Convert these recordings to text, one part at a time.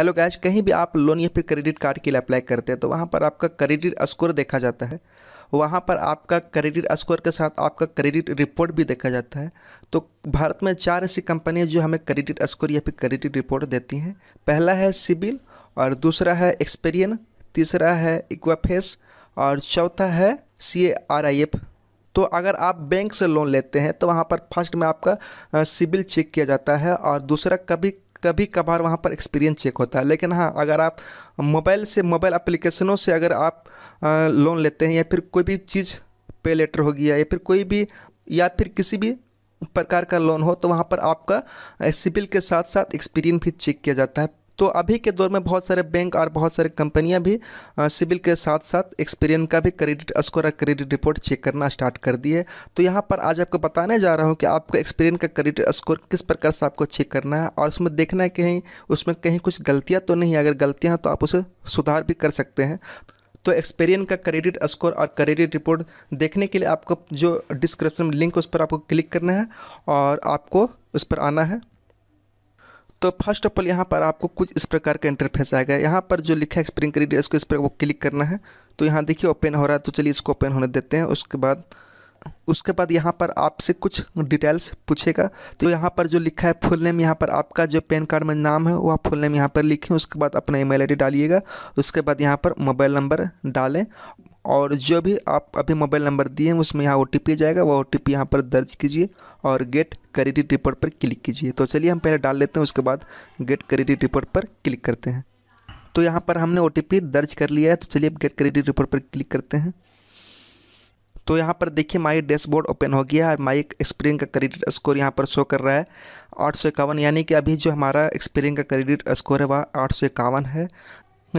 hello guys कहीं भी आप लोन या फिर क्रेडिट कार्ड के लिए अप्लाई करते हैं तो वहाँ पर आपका क्रेडिट स्कोर देखा जाता है वहाँ पर आपका क्रेडिट स्कोर के साथ आपका क्रेडिट रिपोर्ट भी देखा जाता है तो भारत में चार ऐसी कंपनियाँ जो हमें क्रेडिट स्कोर या फिर क्रेडिट रिपोर्ट देती हैं पहला है सिबिल और दूसरा है एक्सपेरियन तीसरा है इक्वाफेस और चौथा है सी आर आई एफ तो अगर आप बैंक से लोन लेते हैं तो वहाँ पर फर्स्ट में आपका सिबिल चेक किया जाता है और दूसरा कभी कभी कभार वहाँ पर एक्सपीरियंस चेक होता है लेकिन हाँ अगर आप मोबाइल से मोबाइल एप्लीकेशनों से अगर आप लोन लेते हैं या फिर कोई भी चीज़ पे लेटर हो गया या फिर कोई भी या फिर किसी भी प्रकार का लोन हो तो वहाँ पर आपका सिबिल के साथ साथ एक्सपीरियंस भी चेक किया जाता है तो अभी के दौर में बहुत सारे बैंक और बहुत सारे कंपनियां भी सिविल के साथ साथ एक्सपीरियन का भी क्रेडिट स्कोर और क्रेडिट रिपोर्ट चेक करना स्टार्ट कर दी है तो यहाँ पर आज आपको बताने जा रहा हूँ कि आपको एक्सपीरियन का क्रेडिट स्कोर किस प्रकार से आपको चेक करना है और उसमें देखना है कहीं उसमें कहीं कुछ गलतियाँ तो नहीं अगर गलतियाँ हैं तो आप उसे सुधार भी कर सकते हैं तो एक्सपीरियन का क्रेडिट स्कोर और क्रेडिट रिपोर्ट देखने के लिए आपको जो डिस्क्रिप्शन लिंक उस पर आपको क्लिक करना है और आपको उस पर आना है तो फर्स्ट ऑफ ऑल यहाँ पर आपको कुछ इस प्रकार का इंटरफेस आएगा यहाँ पर जो लिखा है स्प्रिंग क्रेडिट इसको इस पर वो क्लिक करना है तो यहाँ देखिए ओपन हो रहा है तो चलिए इसको ओपन होने देते हैं उसके बाद उसके बाद यहाँ पर आपसे कुछ डिटेल्स पूछेगा तो यहाँ पर जो लिखा है फुल नेम यहाँ पर आपका जो पैन कार्ड में नाम है वह फुल नेम यहाँ पर लिखें उसके बाद अपना ईमेल आईडी डालिएगा उसके बाद यहाँ पर मोबाइल नंबर डालें और जो भी आप अभी मोबाइल नंबर दिए हैं उसमें यहाँ ओ टी जाएगा वह ओ टी पी यहाँ पर दर्ज कीजिए और गेट क्रेडिट रिपोर्ट पर क्लिक कीजिए तो चलिए हम पहले डाल लेते हैं उसके बाद गेट क्रेडिट रिपोर्ट पर क्लिक करते हैं तो यहाँ पर हमने ओ दर्ज कर लिया है तो चलिए अब गेट क्रेडिट रिपोर्ट पर क्लिक करते हैं तो यहाँ पर देखिए माई डैशबोर्ड ओपन हो गया है माई एक्सपीरियन का क्रेडिट स्कोर यहाँ पर शो कर रहा है आठ सौ इक्यावन यानी कि अभी जो हमारा एक्सपीरियन का क्रेडिट स्कोर है वह आठ सौ इक्यावन है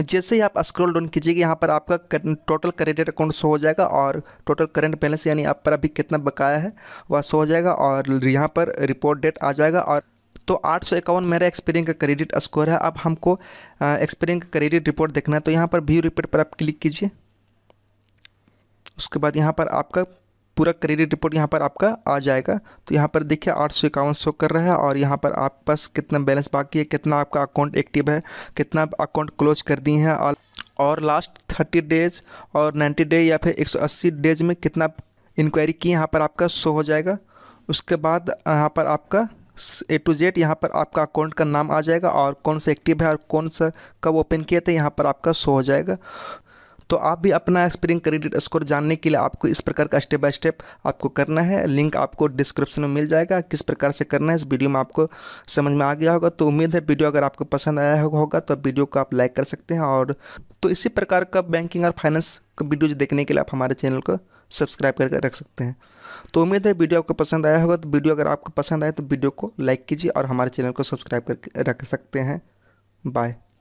जैसे ही आप स्क्रॉल डाउन कीजिएगा यहाँ पर आपका टोटल क्रेडिट अकाउंट शो हो जाएगा और टोटल करेंट बैलेंस यानी आप पर अभी कितना बकाया है वह शो हो जाएगा और यहाँ पर रिपोर्ट डेट आ जाएगा और तो आठ सौ इक्यावन मेरा एक्सपीरियंस का क्रेडिट स्कोर है अब हमको एक्सपीरियंस का क्रेडिट रिपोर्ट देखना है तो यहाँ पर व्यू रिपोर्ट पर आप क्लिक कीजिए उसके बाद यहाँ पर आपका पूरा क्रेडिट रिपोर्ट यहाँ पर आपका आ जाएगा तो यहाँ पर देखिए आठ सौ इक्यावन शो कर रहा है और यहाँ पर आप पास कितना बैलेंस बाकी है कितना आपका अकाउंट एक्टिव है कितना अकाउंट क्लोज कर दिए हैं और लास्ट थर्टी डेज और नाइन्टी डे या फिर एक सौ अस्सी डेज में कितना इंक्वायरी की यहाँ पर आपका शो हो जाएगा उसके बाद यहाँ पर आपका ए टू जेड यहाँ पर आपका अकाउंट का नाम आ जाएगा और कौन सा एक्टिव है और कौन सा कब ओपन किए थे यहाँ पर आपका शो हो जाएगा तो आप भी अपना एक्सपीरियंस क्रेडिट स्कोर जानने के लिए आपको इस प्रकार का स्टेप बाय स्टेप आपको करना है लिंक आपको डिस्क्रिप्शन में मिल जाएगा किस प्रकार से करना है इस वीडियो में आपको समझ में आ गया होगा तो उम्मीद है वीडियो अगर आपको पसंद आया होगा तो वीडियो को आप लाइक कर सकते हैं और तो इसी प्रकार का बैंकिंग और फाइनेंस का वीडियोज देखने के लिए आप हमारे चैनल को सब्सक्राइब करके रख सकते हैं तो उम्मीद है वीडियो आपको पसंद आया होगा तो वीडियो अगर आपको पसंद आए तो वीडियो को लाइक कीजिए और हमारे चैनल को सब्सक्राइब करके रख सकते हैं बाय